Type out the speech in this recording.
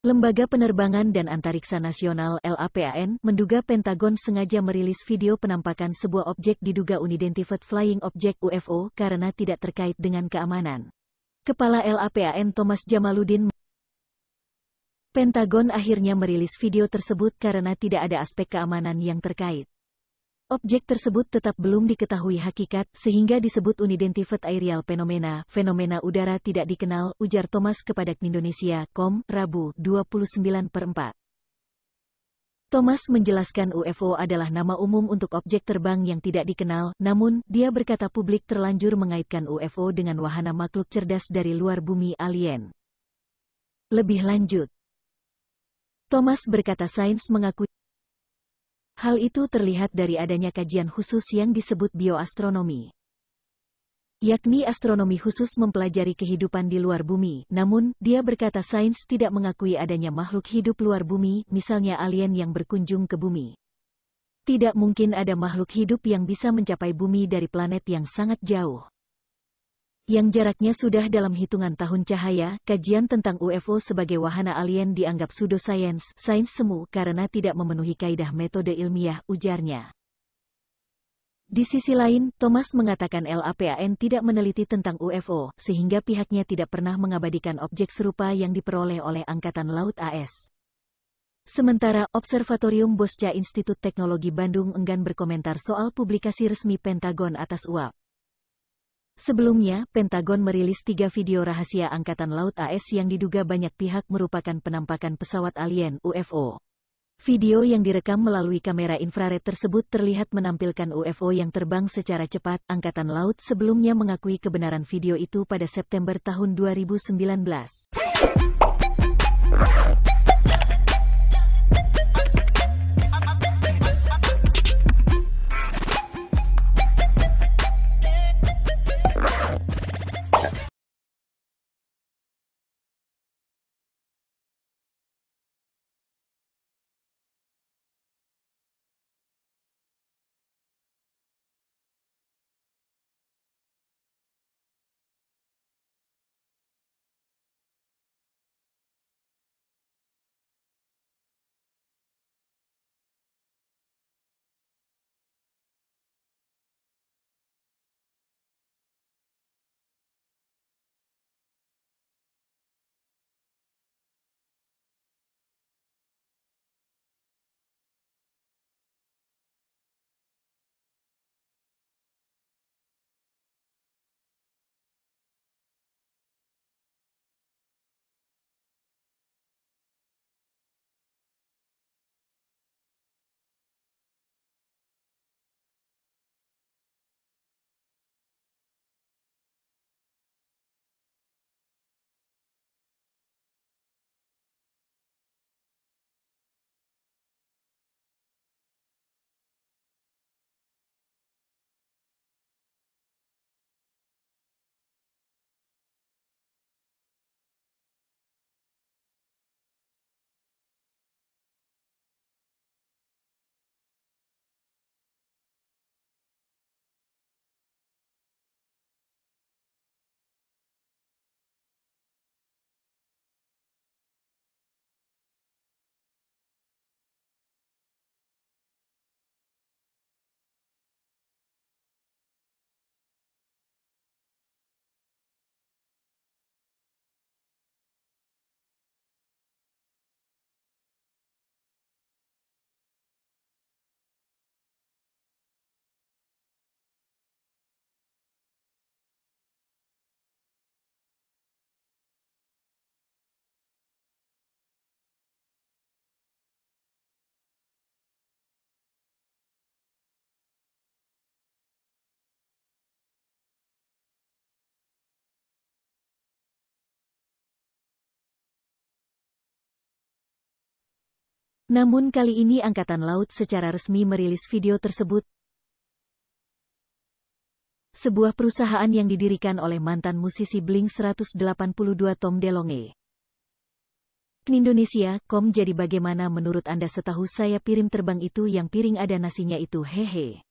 Lembaga Penerbangan dan Antariksa Nasional LAPAN menduga Pentagon sengaja merilis video penampakan sebuah objek diduga unidentified flying object UFO karena tidak terkait dengan keamanan. Kepala LAPAN Thomas Jamaluddin Pentagon akhirnya merilis video tersebut karena tidak ada aspek keamanan yang terkait. Objek tersebut tetap belum diketahui hakikat, sehingga disebut unidentified aerial phenomena, fenomena udara tidak dikenal, ujar Thomas kepada Indonesia, Kom, Rabu, 29 per 4. Thomas menjelaskan UFO adalah nama umum untuk objek terbang yang tidak dikenal, namun, dia berkata publik terlanjur mengaitkan UFO dengan wahana makhluk cerdas dari luar bumi alien. Lebih lanjut, Thomas berkata sains mengaku. Hal itu terlihat dari adanya kajian khusus yang disebut bioastronomi. Yakni astronomi khusus mempelajari kehidupan di luar bumi, namun, dia berkata sains tidak mengakui adanya makhluk hidup luar bumi, misalnya alien yang berkunjung ke bumi. Tidak mungkin ada makhluk hidup yang bisa mencapai bumi dari planet yang sangat jauh yang jaraknya sudah dalam hitungan tahun cahaya, kajian tentang UFO sebagai wahana alien dianggap pseudoscience, sains semu karena tidak memenuhi kaidah metode ilmiah, ujarnya. Di sisi lain, Thomas mengatakan LAPAN tidak meneliti tentang UFO, sehingga pihaknya tidak pernah mengabadikan objek serupa yang diperoleh oleh Angkatan Laut AS. Sementara, Observatorium Bosca Institut Teknologi Bandung enggan berkomentar soal publikasi resmi Pentagon atas uap. Sebelumnya, Pentagon merilis tiga video rahasia Angkatan Laut AS yang diduga banyak pihak merupakan penampakan pesawat alien UFO. Video yang direkam melalui kamera infrared tersebut terlihat menampilkan UFO yang terbang secara cepat. Angkatan Laut sebelumnya mengakui kebenaran video itu pada September tahun 2019. Namun kali ini Angkatan Laut secara resmi merilis video tersebut. Sebuah perusahaan yang didirikan oleh mantan musisi Blink-182 Tom DeLonge. Indonesia, kom jadi bagaimana menurut Anda setahu saya piring terbang itu yang piring ada nasinya itu hehe.